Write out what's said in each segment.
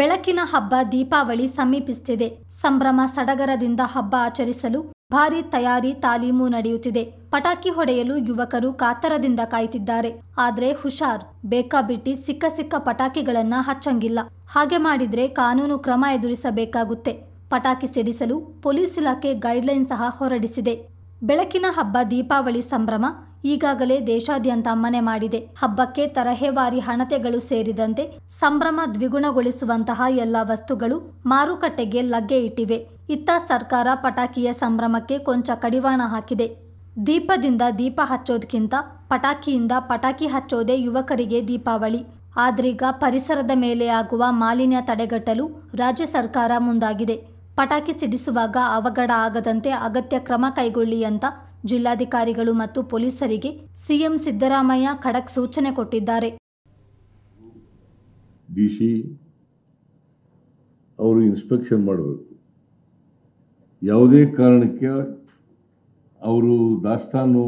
ಬೆಳಕಿನ ಹಬ್ಬ ದೀಪಾವಳಿ ಸಮೀಪಿಸುತ್ತಿದೆ ಸಂಭ್ರಮ ಸಡಗರದಿಂದ ಹಬ್ಬ ಆಚರಿಸಲು ಭಾರಿ ತಯಾರಿ ತಾಲೀಮು ನಡೆಯುತ್ತಿದೆ ಪಟಾಕಿ ಹೊಡೆಯಲು ಯುವಕರು ಕಾತರದಿಂದ ಕಾಯ್ತಿದ್ದಾರೆ ಆದ್ರೆ ಹುಷಾರ್ ಬೇಕಾಬಿಟ್ಟಿ ಸಿಕ್ಕ ಸಿಕ್ಕ ಪಟಾಕಿಗಳನ್ನ ಹಚ್ಚಂಗಿಲ್ಲ ಹಾಗೆ ಮಾಡಿದ್ರೆ ಕಾನೂನು ಕ್ರಮ ಎದುರಿಸಬೇಕಾಗುತ್ತೆ ಪಟಾಕಿ ಸಿಡಿಸಲು ಪೊಲೀಸ್ ಇಲಾಖೆ ಗೈಡ್ಲೈನ್ ಸಹ ಹೊರಡಿಸಿದೆ ಬೆಳಕಿನ ಹಬ್ಬ ದೀಪಾವಳಿ ಸಂಭ್ರಮ ಈಗಾಗಲೇ ದೇಶಾದ್ಯಂತ ಮನೆ ಮಾಡಿದೆ ಹಬ್ಬಕ್ಕೆ ತರಹೇವಾರಿ ಹಣತೆಗಳು ಸೇರಿದಂತೆ ಸಂಭ್ರಮ ದ್ವಿಗುಣಗೊಳಿಸುವಂತಹ ಎಲ್ಲ ವಸ್ತುಗಳು ಮಾರುಕಟ್ಟೆಗೆ ಲಗ್ಗೆ ಇಟ್ಟಿವೆ ಇತ್ತ ಸರ್ಕಾರ ಪಟಾಕಿಯ ಸಂಭ್ರಮಕ್ಕೆ ಕೊಂಚ ಕಡಿವಾಣ ಹಾಕಿದೆ ದೀಪದಿಂದ ದೀಪ ಹಚ್ಚೋದಕ್ಕಿಂತ ಪಟಾಕಿಯಿಂದ ಪಟಾಕಿ ಹಚ್ಚೋದೇ ಯುವಕರಿಗೆ ದೀಪಾವಳಿ ಆದ್ರೀಗ ಪರಿಸರದ ಮೇಲೆ ಆಗುವ ಮಾಲಿನ್ಯ ತಡೆಗಟ್ಟಲು ರಾಜ್ಯ ಸರ್ಕಾರ ಮುಂದಾಗಿದೆ ಪಟಾಕಿ ಸಿಡಿಸುವಾಗ ಅವಘಡ ಆಗದಂತೆ ಅಗತ್ಯ ಕ್ರಮ ಕೈಗೊಳ್ಳಿ ಅಂತ ಜಿಲ್ಲಾಧಿಕಾರಿಗಳು ಮತ್ತು ಪೊಲೀಸರಿಗೆ ಸಿಎಂ ಸಿದ್ದರಾಮಯ್ಯ ಖಡಕ್ ಸೂಚನೆ ಕೊಟ್ಟಿದ್ದಾರೆ ಡಿ ಸಿ ಅವರು ಇನ್ಸ್ಪೆಕ್ಷನ್ ಮಾಡಬೇಕು ಯಾವುದೇ ಕಾರಣಕ್ಕೆ ಅವರು ದಾಸ್ತಾನು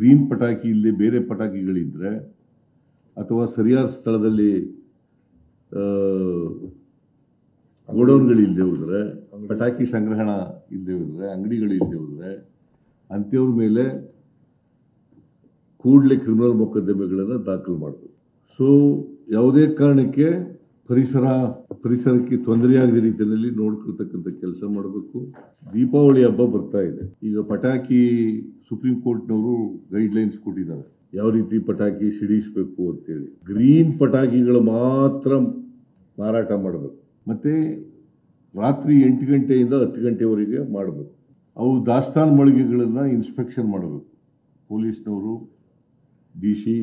ಗ್ರೀನ್ ಪಟಾಕಿ ಇಲ್ಲಿ ಬೇರೆ ಪಟಾಕಿಗಳಿದ್ರೆ ಅಥವಾ ಸರಿಯಾದ ಸ್ಥಳದಲ್ಲಿ ಗೋಡೌನ್ಗಳು ಇಲ್ಲದೆ ಹೋದರೆ ಪಟಾಕಿ ಸಂಗ್ರಹಣ ಇಲ್ಲದೆ ಹೋದರೆ ಇಲ್ಲದೆ ಹೋದರೆ ಅಂಥವ್ರ ಮೇಲೆ ಕೂಡಲೇ ಕ್ರಿಮಿನಲ್ ಮೊಕದ್ದಮೆಗಳನ್ನು ದಾಖಲು ಮಾಡಬೇಕು ಸೊ ಯಾವುದೇ ಕಾರಣಕ್ಕೆ ಪರಿಸರ ಪರಿಸರಕ್ಕೆ ತೊಂದರೆಯಾಗದ ರೀತಿಯಲ್ಲಿ ನೋಡ್ಕೊಳ್ತಕ್ಕಂಥ ಕೆಲಸ ಮಾಡಬೇಕು ದೀಪಾವಳಿ ಹಬ್ಬ ಬರ್ತಾ ಇದೆ ಈಗ ಪಟಾಕಿ ಸುಪ್ರೀಂ ಕೋರ್ಟ್ನವರು ಗೈಡ್ಲೈನ್ಸ್ ಕೊಟ್ಟಿದ್ದಾರೆ ಯಾವ ರೀತಿ ಪಟಾಕಿ ಸಿಡಿಸಬೇಕು ಅಂತೇಳಿ ಗ್ರೀನ್ ಪಟಾಕಿಗಳು ಮಾತ್ರ ಮಾರಾಟ ಮಾಡಬೇಕು ಮತ್ತು ರಾತ್ರಿ ಎಂಟು ಗಂಟೆಯಿಂದ ಹತ್ತು ಗಂಟೆವರೆಗೆ ಮಾಡಬೇಕು ಅವು ದಾಸ್ತಾನು ಮಳಿಗೆಗಳನ್ನು ಇನ್ಸ್ಪೆಕ್ಷನ್ ಮಾಡಬೇಕು ಪೊಲೀಸ್ನವರು ಡಿ ಸಿ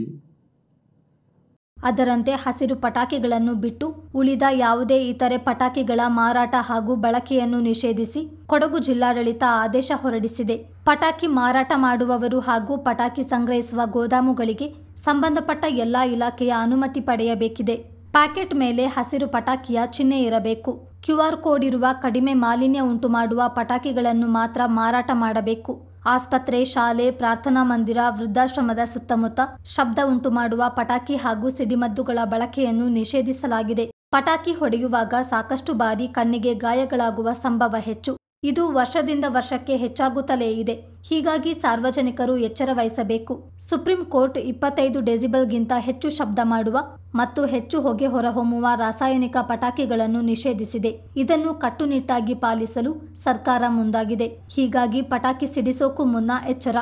ಅದರಂತೆ ಹಸಿರು ಪಟಾಕಿಗಳನ್ನು ಬಿಟ್ಟು ಉಳಿದ ಯಾವುದೇ ಇತರೆ ಪಟಾಕಿಗಳ ಮಾರಾಟ ಹಾಗೂ ಬಳಕೆಯನ್ನು ನಿಷೇಧಿಸಿ ಕೊಡಗು ಜಿಲ್ಲಾಡಳಿತ ಆದೇಶ ಹೊರಡಿಸಿದೆ ಪಟಾಕಿ ಮಾರಾಟ ಮಾಡುವವರು ಹಾಗೂ ಪಟಾಕಿ ಸಂಗ್ರಹಿಸುವ ಗೋದಾಮುಗಳಿಗೆ ಸಂಬಂಧಪಟ್ಟ ಎಲ್ಲಾ ಇಲಾಖೆಯ ಅನುಮತಿ ಪಡೆಯಬೇಕಿದೆ ಪ್ಯಾಕೆಟ್ ಮೇಲೆ ಹಸಿರು ಪಟಾಕಿಯ ಚಿಹ್ನೆ ಇರಬೇಕು ಕ್ಯೂಆರ್ ಕೋಡ್ ಇರುವ ಕಡಿಮೆ ಮಾಲಿನ್ಯ ಉಂಟುಮಾಡುವ ಪಟಾಕಿಗಳನ್ನು ಮಾತ್ರ ಮಾರಾಟ ಮಾಡಬೇಕು ಆಸ್ಪತ್ರೆ ಶಾಲೆ ಪ್ರಾರ್ಥನಾ ಮಂದಿರ ವೃದ್ಧಾಶ್ರಮದ ಸುತ್ತಮುತ್ತ ಶಬ್ದ ಉಂಟುಮಾಡುವ ಪಟಾಕಿ ಹಾಗೂ ಸಿಡಿಮದ್ದುಗಳ ಬಳಕೆಯನ್ನು ನಿಷೇಧಿಸಲಾಗಿದೆ ಪಟಾಕಿ ಹೊಡೆಯುವಾಗ ಸಾಕಷ್ಟು ಬಾರಿ ಕಣ್ಣಿಗೆ ಗಾಯಗಳಾಗುವ ಸಂಭವ ಹೆಚ್ಚು ಇದು ವರ್ಷದಿಂದ ವರ್ಷಕ್ಕೆ ಹೆಚ್ಚಾಗುತ್ತಲೇ ಇದೆ ಹೀಗಾಗಿ ಸಾರ್ವಜನಿಕರು ಎಚ್ಚರ ವಹಿಸಬೇಕು ಸುಪ್ರೀಂ ಕೋರ್ಟ್ ಇಪ್ಪತ್ತೈದು ಡೆಸಿಬಲ್ಗಿಂತ ಹೆಚ್ಚು ಶಬ್ದ ಮಾಡುವ ಮತ್ತು ಹೆಚ್ಚು ಹೊಗೆ ಹೊರಹೊಮ್ಮುವ ರಾಸಾಯನಿಕ ಪಟಾಕಿಗಳನ್ನು ನಿಷೇಧಿಸಿದೆ ಇದನ್ನು ಕಟ್ಟುನಿಟ್ಟಾಗಿ ಪಾಲಿಸಲು ಸರ್ಕಾರ ಮುಂದಾಗಿದೆ ಹೀಗಾಗಿ ಪಟಾಕಿ ಸಿಡಿಸೋಕು ಮುನ್ನ ಎಚ್ಚರ